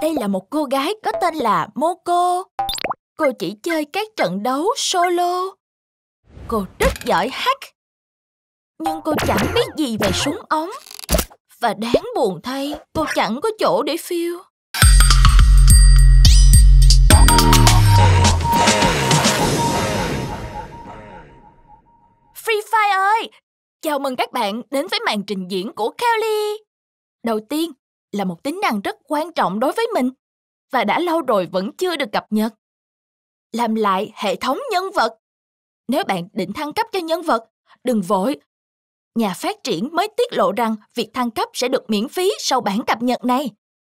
Đây là một cô gái có tên là Moko. Cô chỉ chơi các trận đấu solo. Cô rất giỏi hát, Nhưng cô chẳng biết gì về súng ống. Và đáng buồn thay, cô chẳng có chỗ để phiêu. Free Fire ơi! Chào mừng các bạn đến với màn trình diễn của Kelly. Đầu tiên, là một tính năng rất quan trọng đối với mình và đã lâu rồi vẫn chưa được cập nhật. Làm lại hệ thống nhân vật. Nếu bạn định thăng cấp cho nhân vật, đừng vội. Nhà phát triển mới tiết lộ rằng việc thăng cấp sẽ được miễn phí sau bản cập nhật này.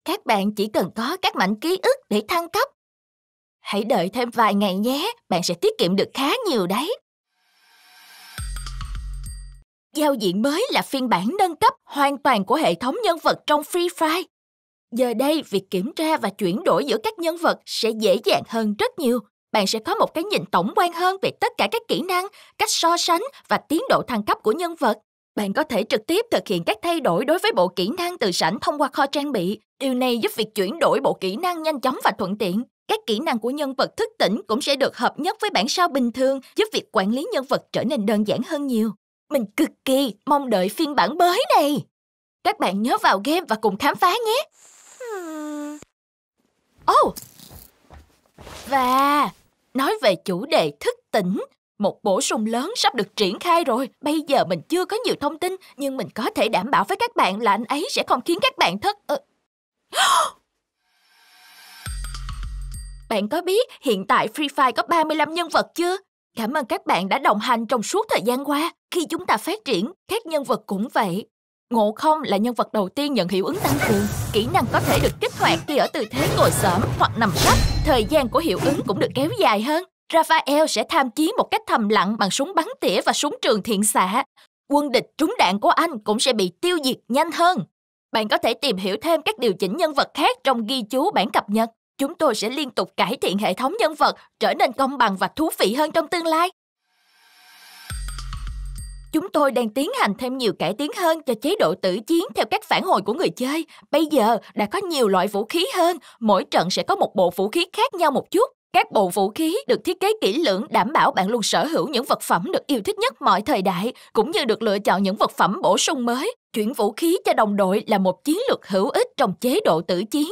Các bạn chỉ cần có các mảnh ký ức để thăng cấp. Hãy đợi thêm vài ngày nhé, bạn sẽ tiết kiệm được khá nhiều đấy. Giao diện mới là phiên bản nâng cấp hoàn toàn của hệ thống nhân vật trong Free Fire. Giờ đây, việc kiểm tra và chuyển đổi giữa các nhân vật sẽ dễ dàng hơn rất nhiều. Bạn sẽ có một cái nhìn tổng quan hơn về tất cả các kỹ năng, cách so sánh và tiến độ thăng cấp của nhân vật. Bạn có thể trực tiếp thực hiện các thay đổi đối với bộ kỹ năng từ sảnh thông qua kho trang bị. Điều này giúp việc chuyển đổi bộ kỹ năng nhanh chóng và thuận tiện. Các kỹ năng của nhân vật thức tỉnh cũng sẽ được hợp nhất với bản sao bình thường, giúp việc quản lý nhân vật trở nên đơn giản hơn nhiều. Mình cực kỳ mong đợi phiên bản mới này. Các bạn nhớ vào game và cùng khám phá nhé. Hmm. Oh! Và nói về chủ đề thức tỉnh, một bổ sung lớn sắp được triển khai rồi. Bây giờ mình chưa có nhiều thông tin, nhưng mình có thể đảm bảo với các bạn là anh ấy sẽ không khiến các bạn thất... Ờ. Bạn có biết hiện tại Free Fire có 35 nhân vật chưa? Cảm ơn các bạn đã đồng hành trong suốt thời gian qua. Khi chúng ta phát triển, các nhân vật cũng vậy. Ngộ không là nhân vật đầu tiên nhận hiệu ứng tăng cường. Kỹ năng có thể được kích hoạt khi ở tư thế ngồi xổm hoặc nằm sấp. Thời gian của hiệu ứng cũng được kéo dài hơn. Raphael sẽ tham chiến một cách thầm lặng bằng súng bắn tỉa và súng trường thiện xạ. Quân địch trúng đạn của anh cũng sẽ bị tiêu diệt nhanh hơn. Bạn có thể tìm hiểu thêm các điều chỉnh nhân vật khác trong ghi chú bản cập nhật. Chúng tôi sẽ liên tục cải thiện hệ thống nhân vật, trở nên công bằng và thú vị hơn trong tương lai. Chúng tôi đang tiến hành thêm nhiều cải tiến hơn cho chế độ tử chiến theo các phản hồi của người chơi. Bây giờ đã có nhiều loại vũ khí hơn, mỗi trận sẽ có một bộ vũ khí khác nhau một chút. Các bộ vũ khí được thiết kế kỹ lưỡng đảm bảo bạn luôn sở hữu những vật phẩm được yêu thích nhất mọi thời đại, cũng như được lựa chọn những vật phẩm bổ sung mới. Chuyển vũ khí cho đồng đội là một chiến lược hữu ích trong chế độ tử chiến.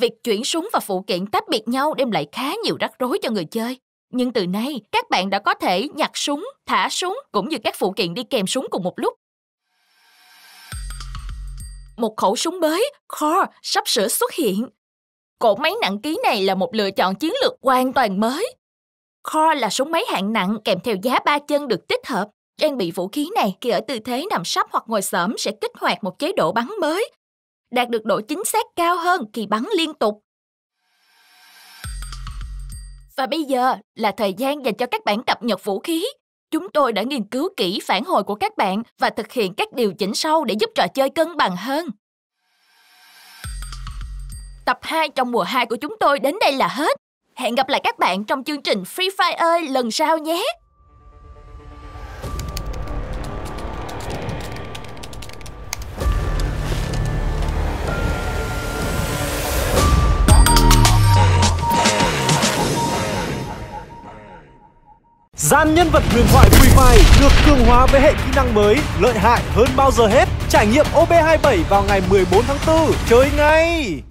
Việc chuyển súng và phụ kiện tách biệt nhau đem lại khá nhiều rắc rối cho người chơi. Nhưng từ nay, các bạn đã có thể nhặt súng, thả súng cũng như các phụ kiện đi kèm súng cùng một lúc. Một khẩu súng mới, Core, sắp sửa xuất hiện. Cỗ máy nặng ký này là một lựa chọn chiến lược hoàn toàn mới. Core là súng máy hạng nặng kèm theo giá ba chân được tích hợp. Trang bị vũ khí này khi ở tư thế nằm sấp hoặc ngồi xổm sẽ kích hoạt một chế độ bắn mới, đạt được độ chính xác cao hơn khi bắn liên tục. Và bây giờ là thời gian dành cho các bạn cập nhật vũ khí. Chúng tôi đã nghiên cứu kỹ phản hồi của các bạn và thực hiện các điều chỉnh sau để giúp trò chơi cân bằng hơn. Tập 2 trong mùa 2 của chúng tôi đến đây là hết. Hẹn gặp lại các bạn trong chương trình Free Fire ơi lần sau nhé! Gian nhân vật huyền thoại Free Fire được cường hóa với hệ kỹ năng mới lợi hại hơn bao giờ hết. Trải nghiệm OB27 vào ngày 14 tháng 4. Chơi ngay!